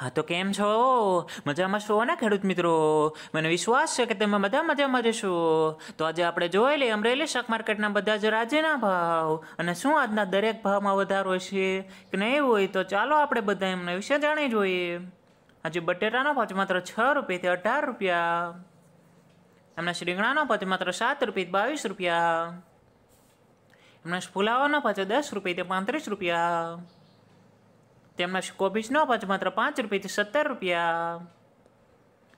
હા તો કેમ છો મજામાં છો ને ખેડૂત મિત્રો મને વિશ્વાસ છે કે તમે બધા મજામાં જશો તો આજે આપણે જોઈ લઈએ અમરેલી શાક માર્કેટના બધા જ રાજ્યના ભાવ અને શું આજના દરેક ભાવમાં વધારો છે કે નહીં હોય તો ચાલો આપણે બધા એમના વિશે જાણી જોઈએ આજે બટેટાનો ભાવ માત્ર છ રૂપિયાથી અઢાર રૂપિયા એમના શ્રીંગણાનો ભાવ માત્ર સાત રૂપિયાથી બાવીસ રૂપિયા એમના ફુલાવાનો ભાવ દસ રૂપિયાથી પાંત્રીસ રૂપિયા Τι μα κόπιζε, μα τραπάντρου πίτη, στερεπία.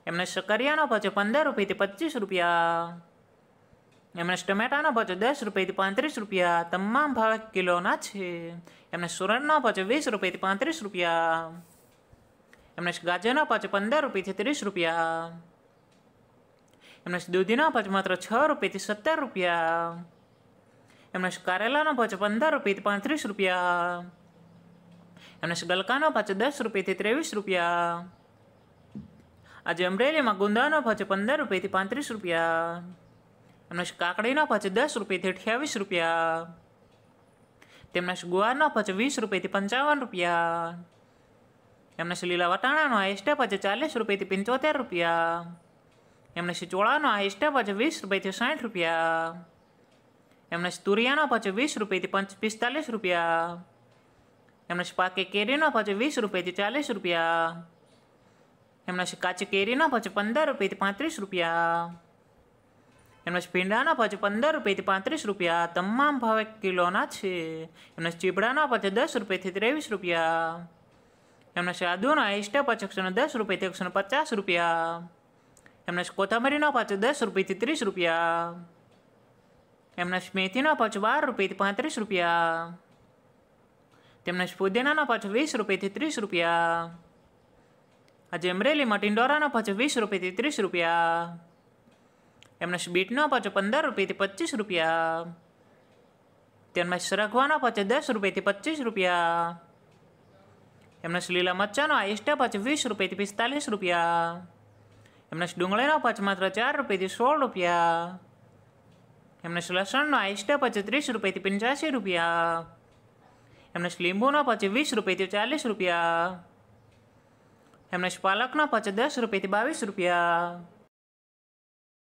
Είμαστε σοκάρια, μα τραπάντρου πίτη, μα τραπία. Είμαστε με τραπάντρου πίτη, μα τραπία. Είμαστε με τραπάντρου πίτη, μα τραπία. Είμαστε με τραπάντρου πίτη, μα τραπία. Είμαστε με τραπάντρου πίτη, μα τραπάντρου πίτη, μα τραπάντρου πίτη, μα τραπάντρου πίτη, એમના શબ્દ લખાનો દસ રૂપિયાથી ત્રેવીસ રૂપિયા આજે અમરેલીમાં ગુંદાનો પાછો પંદર રૂપિયાથી પાંત્રીસ રૂપિયા એમનો કાકડીનો પાછો દસ રૂપિયાથી અઠ્યાવીસ રૂપિયા તેમના ગુવારનો પાછો વીસ રૂપિયાથી પંચાવન રૂપિયા એમના શ્રી લીલા વટાણાનો હાઈસ્ટે પાછો ચાલીસ રૂપિયાથી પંચોતેર રૂપિયા એમના શ્રી ચોળાનો હાઈસ્ટે પાછો વીસ રૂપિયાથી સાઠ રૂપિયા એમના તુરિયાનો પાછો વીસ રૂપિયાથી પંચ પિસ્તાલીસ રૂપિયા એમના પાકે કેરીનો ભાવ વીસ રૂપિયાથી ચાલીસ રૂપિયા એમના કાચી કેરીનો પછી પંદર રૂપિયાથી પાંત્રીસ રૂપિયા એમના ભીંડાનો પછી પંદર રૂપિયાથી પાંત્રીસ રૂપિયા તમામ ભાવે કિલોના છે એમના ચીબડાનો ભાવ દસ રૂપિયાથી ત્રેવીસ રૂપિયા એમના સાદુનો આઈસ્ટા પછી એકસો દસ રૂપિયાથી એકસો પચાસ રૂપિયા એમના કોથમરીના ભાવ દસ રૂપિયાથી ત્રીસ રૂપિયા એમના મેથીનો પાછું બાર રૂપિયાથી પાંત્રીસ રૂપિયા તેમજ ફુદેનાના પાછો વીસ રૂપિયાથી ત્રીસ રૂપિયા આજે અમરેલીમાં ટિંડોરાનો પાછો વીસ રૂપિયાથી ત્રીસ રૂપિયા એમના બીટનો પાછો પંદર રૂપિયાથી પચીસ રૂપિયા તેમના સરગવાનો પાછો દસ રૂપિયાથી પચીસ રૂપિયા એમના લીલા મરચાનો આઈસ્ટા પાછો વીસ રૂપિયાથી પિસ્તાલીસ રૂપિયા એમના ડુંગળીનો પચ માત્ર ચાર રૂપિયાથી સોળ રૂપિયા એમને લસણનો આઈસ્ટા પચ ત્રીસ રૂપિયાથી પંચ્યાસી રૂપિયા એમને લીંબુના પાછે વીસ રૂપિયાથી ચાલીસ રૂપિયા એમને પાલકના પાછે દસ રૂપિયાથી બાવીસ રૂપિયા